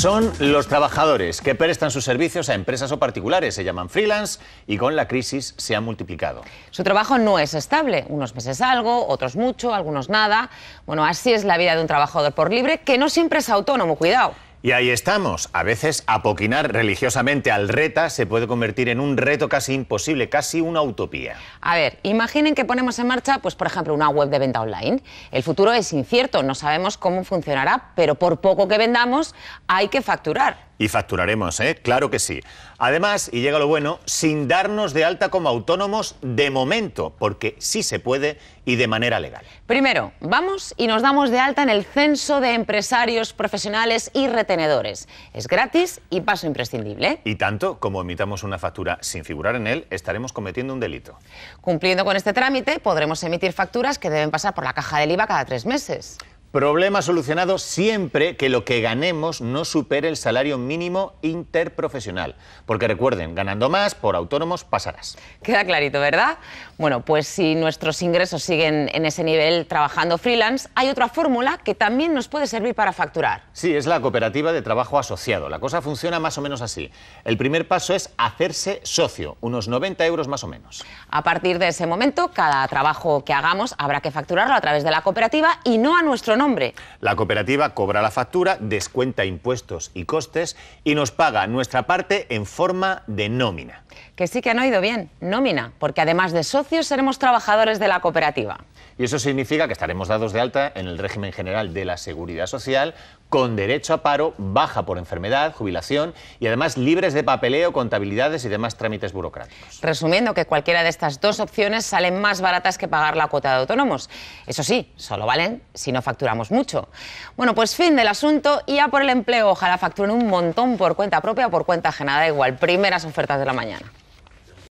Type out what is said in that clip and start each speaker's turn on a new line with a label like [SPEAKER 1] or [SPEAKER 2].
[SPEAKER 1] son los trabajadores que prestan sus servicios a empresas o particulares. Se llaman freelance
[SPEAKER 2] y con la crisis se han multiplicado. Su trabajo no es estable. Unos meses algo, otros mucho, algunos nada. Bueno, así es la vida de un trabajador por libre que no siempre es autónomo, cuidado.
[SPEAKER 1] Y ahí estamos. A veces apoquinar religiosamente al reta se puede convertir en un reto casi imposible, casi una utopía.
[SPEAKER 2] A ver, imaginen que ponemos en marcha, pues por ejemplo, una web de venta online. El futuro es incierto, no sabemos cómo funcionará, pero por poco que vendamos hay que facturar
[SPEAKER 1] y facturaremos, ¿eh? Claro que sí. Además, y llega lo bueno, sin darnos de alta como autónomos de momento, porque sí se puede y de manera
[SPEAKER 2] legal. Primero, vamos y nos damos de alta en el Censo de Empresarios Profesionales y Retenedores. Es gratis y paso imprescindible. Y tanto como emitamos una factura sin
[SPEAKER 1] figurar en él, estaremos cometiendo un delito.
[SPEAKER 2] Cumpliendo con este trámite, podremos emitir facturas que deben pasar por la caja del IVA cada tres meses.
[SPEAKER 1] Problema solucionado siempre que lo que ganemos no supere el salario mínimo interprofesional. Porque recuerden, ganando más por
[SPEAKER 2] autónomos pasarás. Queda clarito, ¿verdad? Bueno, pues si nuestros ingresos siguen en ese nivel trabajando freelance, hay otra fórmula que también nos puede servir para facturar.
[SPEAKER 1] Sí, es la cooperativa de trabajo asociado. La cosa funciona más o menos así. El primer paso es hacerse socio, unos 90 euros más o menos.
[SPEAKER 2] A partir de ese momento, cada trabajo que hagamos habrá que facturarlo a través de la cooperativa y no a nuestro
[SPEAKER 1] la cooperativa cobra la factura, descuenta impuestos y costes y nos paga nuestra parte en forma de nómina.
[SPEAKER 2] Que sí que han oído bien, nómina, porque además de socios seremos trabajadores de la cooperativa.
[SPEAKER 1] Y eso significa que estaremos dados de alta en el régimen general de la seguridad social, con derecho a paro, baja por enfermedad, jubilación y además libres de papeleo, contabilidades y demás trámites
[SPEAKER 2] burocráticos. Resumiendo que cualquiera de estas dos opciones salen más baratas que pagar la cuota de autónomos. Eso sí, solo valen si no facturamos mucho. Bueno, pues fin del asunto y ya por el empleo. Ojalá facturen un montón por cuenta propia o por cuenta ajena, da igual. Primeras ofertas de la mañana.